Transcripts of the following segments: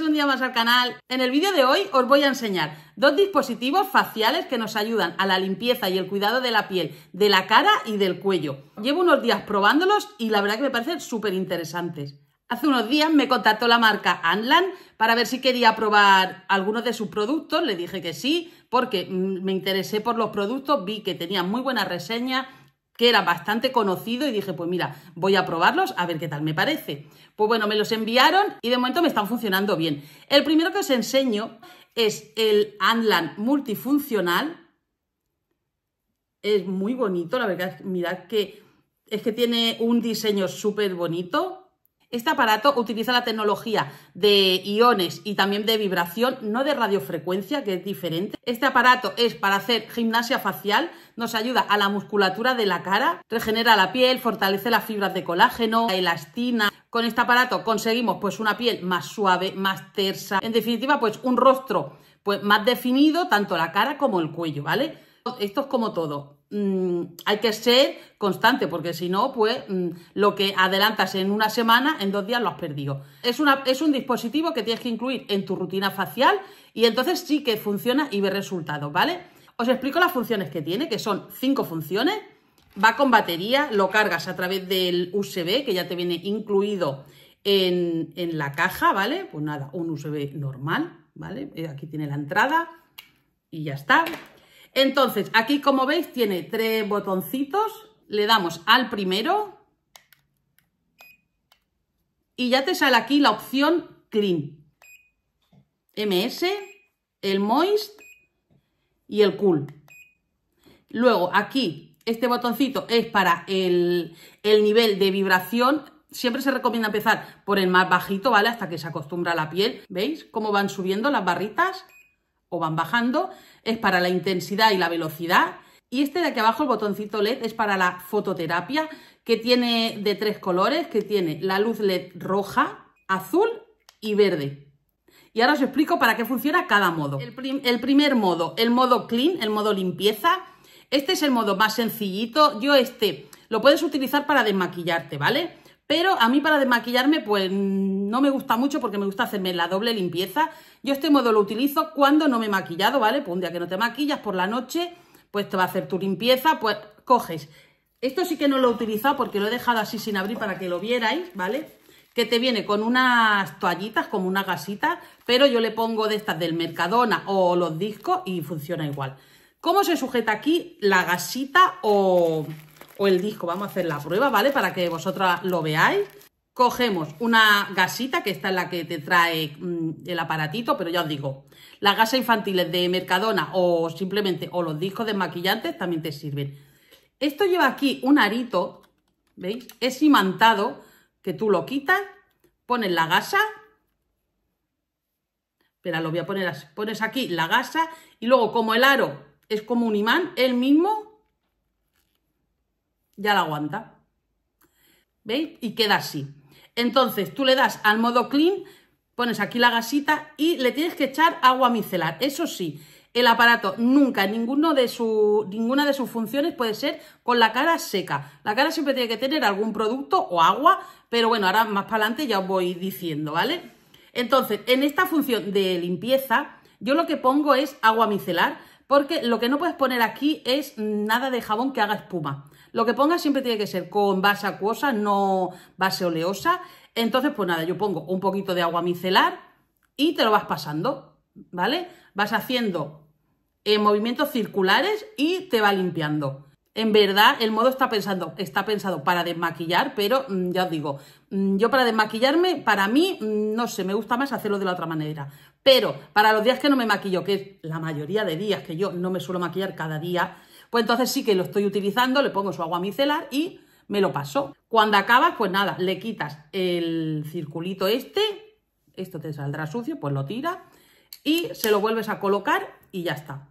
un día más al canal. En el vídeo de hoy os voy a enseñar dos dispositivos faciales que nos ayudan a la limpieza y el cuidado de la piel, de la cara y del cuello. Llevo unos días probándolos y la verdad que me parecen súper interesantes. Hace unos días me contactó la marca Anlan para ver si quería probar algunos de sus productos. Le dije que sí, porque mm, me interesé por los productos, vi que tenían muy buenas reseñas que era bastante conocido y dije, pues mira, voy a probarlos a ver qué tal me parece. Pues bueno, me los enviaron y de momento me están funcionando bien. El primero que os enseño es el Anlan multifuncional. Es muy bonito, la verdad, mirad que es que tiene un diseño súper bonito. Este aparato utiliza la tecnología de iones y también de vibración, no de radiofrecuencia, que es diferente. Este aparato es para hacer gimnasia facial, nos ayuda a la musculatura de la cara, regenera la piel, fortalece las fibras de colágeno, la elastina. Con este aparato conseguimos pues una piel más suave, más tersa, en definitiva pues un rostro pues más definido, tanto la cara como el cuello, ¿vale? Esto es como todo, Mm, hay que ser constante, porque si no, pues mm, lo que adelantas en una semana, en dos días lo has perdido. Es, un dispositivo que tienes que incluir en tu rutina facial y entonces sí que funciona y ve resultados, ¿vale? Os explico las funciones que tiene, que son cinco funciones. Va con batería, lo cargas a través del USB, que ya te viene incluido en, en la caja, ¿vale? Pues nada, un USB normal, ¿vale? Eh, aquí tiene la entrada y ya está. Entonces, aquí como veis tiene tres botoncitos, le damos al primero y ya te sale aquí la opción Clean, MS, el Moist y el Cool. Luego aquí, este botoncito es para el, el nivel de vibración siempre se recomienda empezar por el más bajito, ¿vale? Hasta que se acostumbra la piel. ¿Veis cómo van subiendo las barritas? o van bajando, es para la intensidad y la velocidad. Y este de aquí abajo, el botoncito LED, es para la fototerapia, que tiene de tres colores, que tiene la luz LED roja, azul y verde. Y ahora os explico para qué funciona cada modo. El, el, primer modo, el modo clean, el modo limpieza. Este es el modo más sencillito. Yo este lo puedes utilizar para desmaquillarte, ¿vale? Pero a mí para desmaquillarme, pues no me gusta mucho porque me gusta hacerme la doble limpieza. Yo este modo lo utilizo cuando no me he maquillado, ¿vale? Pues un día que no te maquillas por la noche, pues te va a hacer tu limpieza, pues coges. Esto sí que no lo he utilizado porque lo he dejado así sin abrir para que lo vierais, ¿vale? Que te viene con unas toallitas, como una gasita, pero yo le pongo de estas del Mercadona o los discos y funciona igual. ¿Cómo se sujeta aquí la gasita o o el disco, vamos a hacer la prueba, ¿vale? Para que vosotras lo veáis. Cogemos una gasita, que esta es la que te trae mm, el aparatito, pero ya os digo, las gasas infantiles de Mercadona o simplemente, o los discos maquillantes también te sirven. Esto lleva aquí un arito, ¿veis? Es imantado, que tú lo quitas, pones la gasa, pero lo voy a poner así, pones aquí la gasa y luego como el aro es como un imán, el mismo ya la aguanta. ¿Veis? Y queda así. Entonces, tú le das al modo clean, pones aquí la gasita y le tienes que echar agua micelar. Eso sí, el aparato nunca, ninguno de su, ninguna de sus funciones puede ser con la cara seca. La cara siempre tiene que tener algún producto o agua, pero bueno, ahora más para adelante ya os voy diciendo, ¿vale? Entonces, en esta función de limpieza, yo lo que pongo es agua micelar, porque lo que no puedes poner aquí es nada de jabón que haga espuma. Lo que ponga siempre tiene que ser con base acuosa, no base oleosa. Entonces, pues nada, yo pongo un poquito de agua micelar y te lo vas pasando, ¿vale? Vas haciendo eh, movimientos circulares y te va limpiando. En verdad, el modo está pensando, está pensado para desmaquillar, pero mm, ya os digo, mm, yo para desmaquillarme, para mí, mm, no sé, me gusta más hacerlo de la otra manera. Pero para los días que no me maquillo, que es la mayoría de días que yo no me suelo maquillar cada día, pues entonces sí que lo estoy utilizando, le pongo su agua micelar y me lo paso. Cuando acabas, pues nada, le quitas el circulito este, esto te saldrá sucio, pues lo tira y se lo vuelves a colocar y ya está.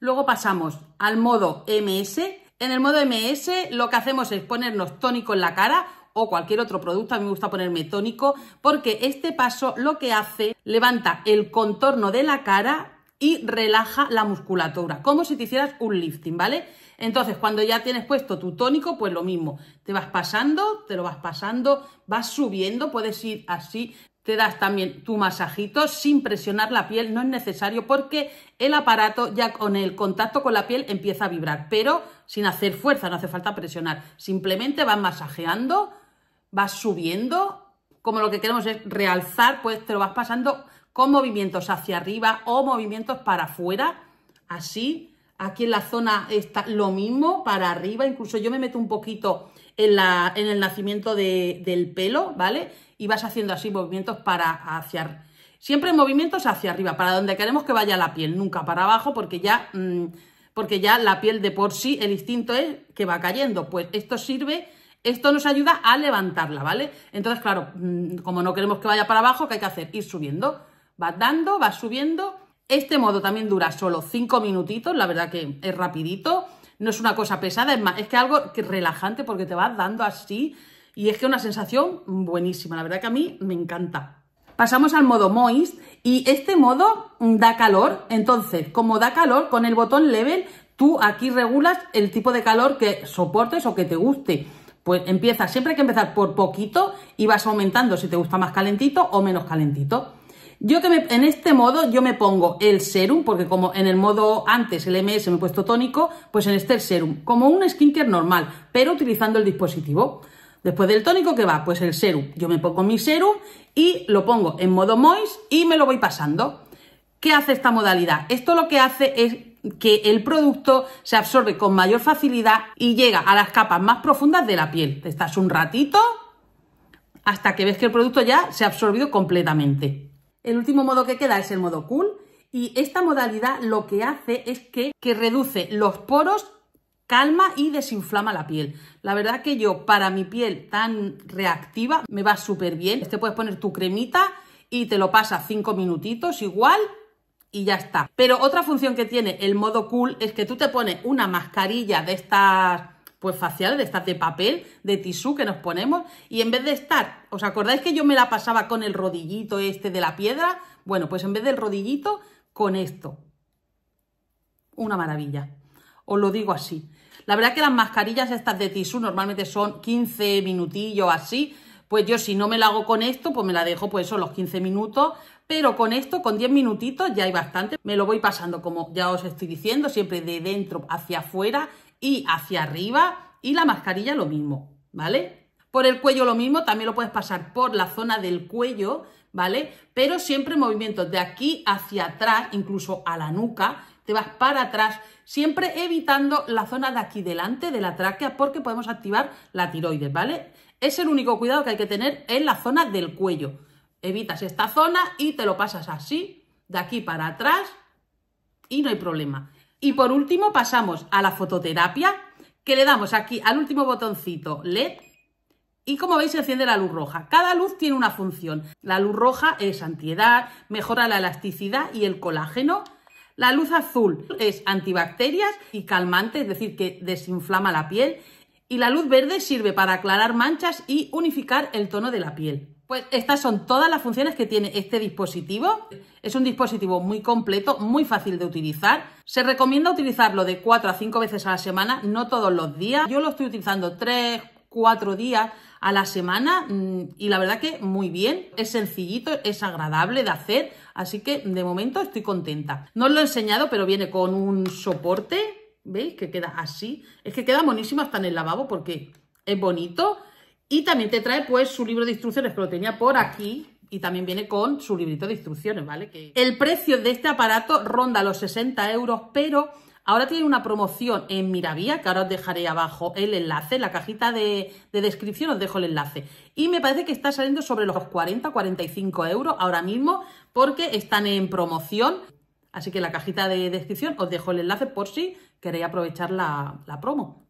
Luego pasamos al modo MS. En el modo MS lo que hacemos es ponernos tónico en la cara o cualquier otro producto, a mí me gusta ponerme tónico, porque este paso lo que hace, levanta el contorno de la cara y relaja la musculatura, como si te hicieras un lifting, ¿vale? Entonces, cuando ya tienes puesto tu tónico, pues lo mismo, te vas pasando, te lo vas pasando, vas subiendo, puedes ir así, te das también tu masajito sin presionar la piel, no es necesario porque el aparato ya con el contacto con la piel empieza a vibrar, pero sin hacer fuerza, no hace falta presionar, simplemente vas masajeando, vas subiendo, como lo que queremos es realzar, pues te lo vas pasando con movimientos hacia arriba o movimientos para afuera, así. Aquí en la zona está lo mismo, para arriba, incluso yo me meto un poquito en, la, en el nacimiento del pelo, ¿vale? Y vas haciendo así movimientos para hacia Siempre movimientos hacia arriba, para donde queremos que vaya la piel, nunca para abajo, porque ya, mm, porque ya la piel de por sí, el instinto es que va cayendo. Pues esto sirve esto nos ayuda a levantarla, ¿vale? Entonces, claro, mm, como no queremos que vaya para abajo, ¿qué hay que hacer? Ir subiendo. Vas dando, vas subiendo. Este modo también dura solo 5 minutitos, la verdad que es rapidito. No es una cosa pesada, es más, es que algo que relajante porque te vas dando así y es que una sensación buenísima. La verdad que a mí me encanta. Pasamos al modo Moist y este modo da calor. Entonces, como da calor, con el botón Level tú aquí regulas el tipo de calor que soportes o que te guste. Pues empieza, siempre hay que empezar por poquito y vas aumentando si te gusta más calentito o menos calentito. Yo que en este modo yo me pongo el serum, porque como en el modo antes el MS me he puesto tónico, pues en este el serum, como un skincare normal, pero utilizando el dispositivo. Después del tónico, ¿qué va? Pues el serum. Yo me pongo mi serum y lo pongo en modo moist y me lo voy pasando. ¿Qué hace esta modalidad? Esto lo que hace es que el producto se absorbe con mayor facilidad y llega a las capas más profundas de la piel. Te estás un ratito hasta que ves que el producto ya se ha absorbido completamente. El último modo que queda es el modo cool y esta modalidad lo que hace es que, reduce los poros, calma y desinflama la piel. La verdad que yo para mi piel tan reactiva me va súper bien. Este puedes poner tu cremita y te lo pasas cinco minutitos igual y ya está. Pero otra función que tiene el modo cool es que tú te pones una mascarilla de estas pues faciales, de estas de papel, de tisú que nos ponemos, y en vez de estar, ¿os acordáis que yo me la pasaba con el rodillito este de la piedra? Bueno, pues en vez del rodillito, con esto. Una maravilla, os lo digo así. La verdad que las mascarillas estas de tisú normalmente son 15 minutillos así, pues yo si no me la hago con esto, pues me la dejo pues son los 15 minutos, pero con esto, con 10 minutitos ya hay bastante. Me lo voy pasando, como ya os estoy diciendo, siempre de dentro hacia afuera, y hacia arriba y la mascarilla lo mismo, ¿vale? Por el cuello lo mismo, también lo puedes pasar por la zona del cuello, ¿vale? Pero siempre movimientos de aquí hacia atrás, incluso a la nuca, te vas para atrás, siempre evitando la zona de aquí delante de la tráquea porque podemos activar la tiroides, ¿vale? Es el único cuidado que hay que tener en la zona del cuello. Evitas esta zona y te lo pasas así, de aquí para atrás y no hay problema. Y por último pasamos a la fototerapia, que le damos aquí al último botoncito LED y como veis se enciende la luz roja. Cada luz tiene una función. La luz roja es antiedad, mejora la elasticidad y el colágeno. La luz azul es antibacterias y calmante, es decir, que desinflama la piel. Y la luz verde sirve para aclarar manchas y unificar el tono de la piel. Pues estas son todas las funciones que tiene este dispositivo. Es un dispositivo muy completo, muy fácil de utilizar. Se recomienda utilizarlo de 4 a 5 veces a la semana, no todos los días. Yo lo estoy utilizando 3, 4 días a la semana mm, y la verdad que muy bien. Es sencillito, es agradable de hacer, así que de momento estoy contenta. No os lo he enseñado, pero viene con un soporte. ¿Veis? Que queda así. Es que queda buenísimo hasta en el lavabo porque es bonito y también te trae pues su libro de instrucciones que lo tenía por aquí y también viene con su librito de instrucciones, ¿vale? El precio de este aparato ronda los 60 euros, pero ahora tiene una promoción en Miravía, que ahora os dejaré abajo el enlace, en la cajita de, descripción os dejo el enlace. Y me parece que está saliendo sobre los 40-45 euros ahora mismo porque están en promoción. Así que en la cajita de descripción os dejo el enlace por si queréis aprovechar la, la promo.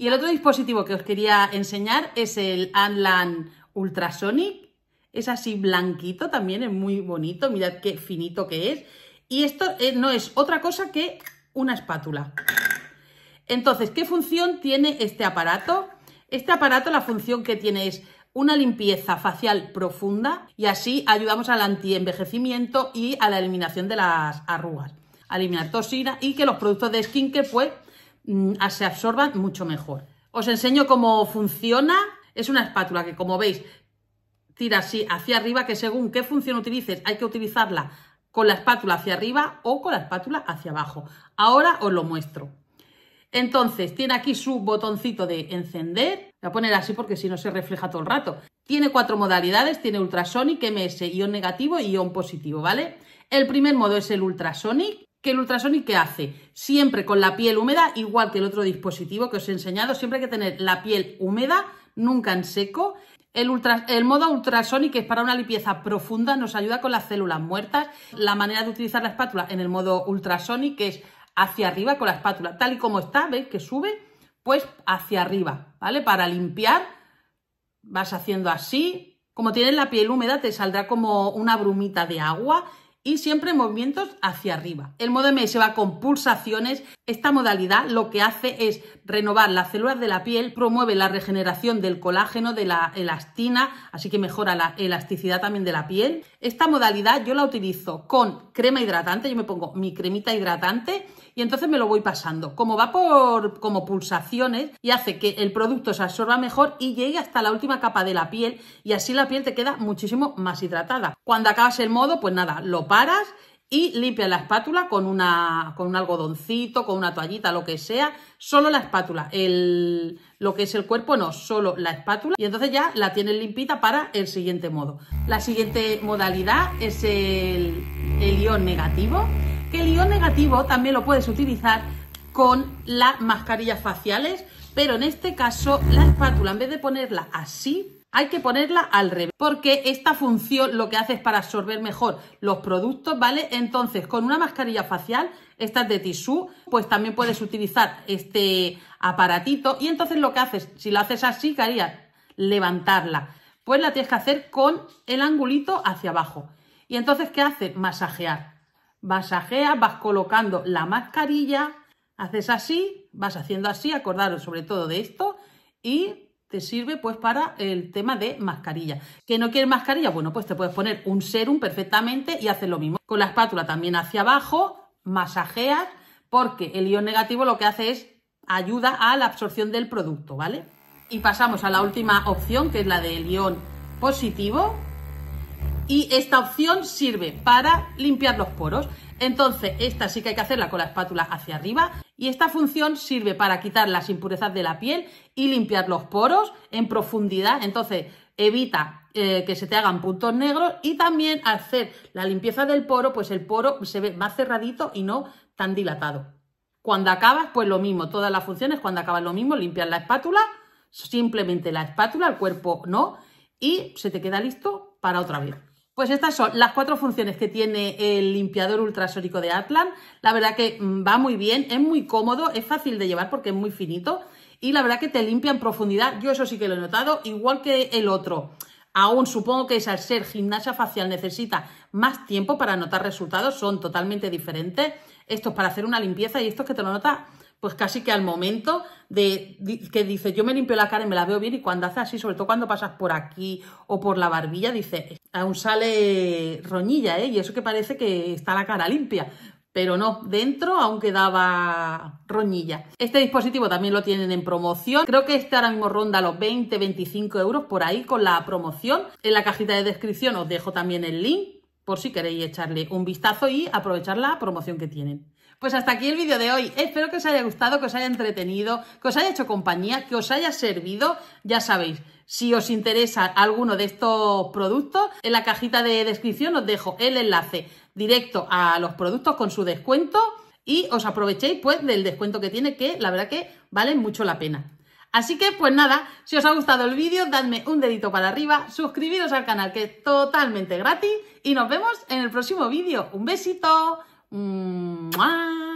Y el otro dispositivo que os quería enseñar es el Anlan Ultrasonic. Es así blanquito también, es muy bonito, mirad qué finito que es. Y esto eh, no es otra cosa que una espátula. Entonces, ¿qué función tiene este aparato? Este aparato, la función que tiene es una limpieza facial profunda y así ayudamos al antienvejecimiento y a la eliminación de las arrugas, a eliminar toxina y que los productos de skincare pues Mm, ah, se absorban mucho mejor. Os enseño cómo funciona. Es una espátula que, como veis, tira así hacia arriba, que según qué función utilices, hay que utilizarla con la espátula hacia arriba o con la espátula hacia abajo. Ahora os lo muestro. Entonces, tiene aquí su botoncito de encender. Voy a poner así porque si no se refleja todo el rato. Tiene cuatro modalidades, tiene ultrasonic, MS, ion negativo y ion positivo, ¿vale? El primer modo es el ultrasonic, que el ultrasonic que hace siempre con la piel húmeda, igual que el otro dispositivo que os he enseñado, siempre hay que tener la piel húmeda, nunca en seco. El, el modo ultrasonic, que es para una limpieza profunda, nos ayuda con las células muertas. La manera de utilizar la espátula en el modo ultrasonic, es hacia arriba con la espátula, tal y como está, ¿veis que sube? Pues hacia arriba, ¿vale? Para limpiar, vas haciendo así. Como tienes la piel húmeda, te saldrá como una brumita de agua y siempre movimientos hacia arriba. El modo se va con pulsaciones. Esta modalidad lo que hace es renovar las células de la piel, promueve la regeneración del colágeno, de la elastina, así que mejora la elasticidad también de la piel. Esta modalidad yo la utilizo con crema hidratante, yo me pongo mi cremita hidratante y entonces me lo voy pasando. Como va por como pulsaciones y hace que el producto se absorba mejor y llegue hasta la última capa de la piel y así la piel te queda muchísimo más hidratada. Cuando acabas el modo, pues nada, lo paras y limpia la espátula con, una, con un algodoncito, con una toallita, lo que sea, solo la espátula, lo que es el cuerpo no, solo la espátula y entonces ya la tienes limpita para el siguiente modo. La siguiente modalidad es el, el ion negativo, que el ion negativo también lo puedes utilizar con las mascarillas faciales, pero en este caso la espátula en vez de ponerla así, hay que ponerla al revés, porque esta función lo que hace es para absorber mejor los productos, ¿vale? Entonces, con una mascarilla facial, es de tisú, pues también puedes utilizar este aparatito y entonces lo que haces, si lo haces así, ¿qué harías? Levantarla. Pues la tienes que hacer con el angulito hacia abajo. Y entonces, ¿qué hace? Masajear. Masajeas, vas colocando la mascarilla, haces así, vas haciendo así, acordaros sobre todo de esto y te sirve pues para el tema de mascarilla. ¿Que no quieres mascarilla? Bueno, pues te puedes poner un serum perfectamente y hacer lo mismo. Con la espátula también hacia abajo, masajeas, porque el ion negativo lo que hace es ayuda a la absorción del producto, ¿vale? Y pasamos a la última opción, que es la del ion positivo, y esta opción sirve para limpiar los poros. Entonces, esta sí que hay que hacerla con la espátula hacia arriba y esta función sirve para quitar las impurezas de la piel y limpiar los poros en profundidad. Entonces, evita eh, que se te hagan puntos negros y también hacer la limpieza del poro, pues el poro se ve más cerradito y no tan dilatado. Cuando acabas, pues lo mismo, todas las funciones, cuando acabas lo mismo, limpias la espátula, simplemente la espátula, el cuerpo no, y se te queda listo para otra vez. Pues estas son las cuatro funciones que tiene el limpiador ultrasónico de Atlan. La verdad que mm, va muy bien, es muy cómodo, es fácil de llevar porque es muy finito y la verdad que te limpia en profundidad. Yo eso sí que lo he notado, igual que el otro. Aún supongo que al ser gimnasia facial necesita más tiempo para notar resultados, son totalmente diferentes. Esto es para hacer una limpieza y esto que te lo nota pues casi que al momento de, que dice, yo me limpio la cara y me la veo bien y cuando hace así, sobre todo cuando pasas por aquí o por la barbilla, dice, aún sale roñilla, ¿eh? Y eso que parece que está la cara limpia. Pero no, dentro aún quedaba roñilla. Este dispositivo también lo tienen en promoción. Creo que este ahora mismo ronda los 20-25 euros por ahí con la promoción. En la cajita de descripción os dejo también el link por si queréis echarle un vistazo y aprovechar la promoción que tienen. Pues hasta aquí el vídeo de hoy. Espero que os haya gustado, que os haya entretenido, que os haya hecho compañía, que os haya servido. Ya sabéis, si os interesa alguno de estos productos, en la cajita de descripción os dejo el enlace directo a los productos con su descuento y os aprovechéis pues del descuento que tiene que la verdad que vale mucho la pena. Así que pues nada, si os ha gustado el vídeo dadme un dedito para arriba, suscribiros al canal que es totalmente gratis y nos vemos en el próximo vídeo. ¡Un besito! 嗯啊。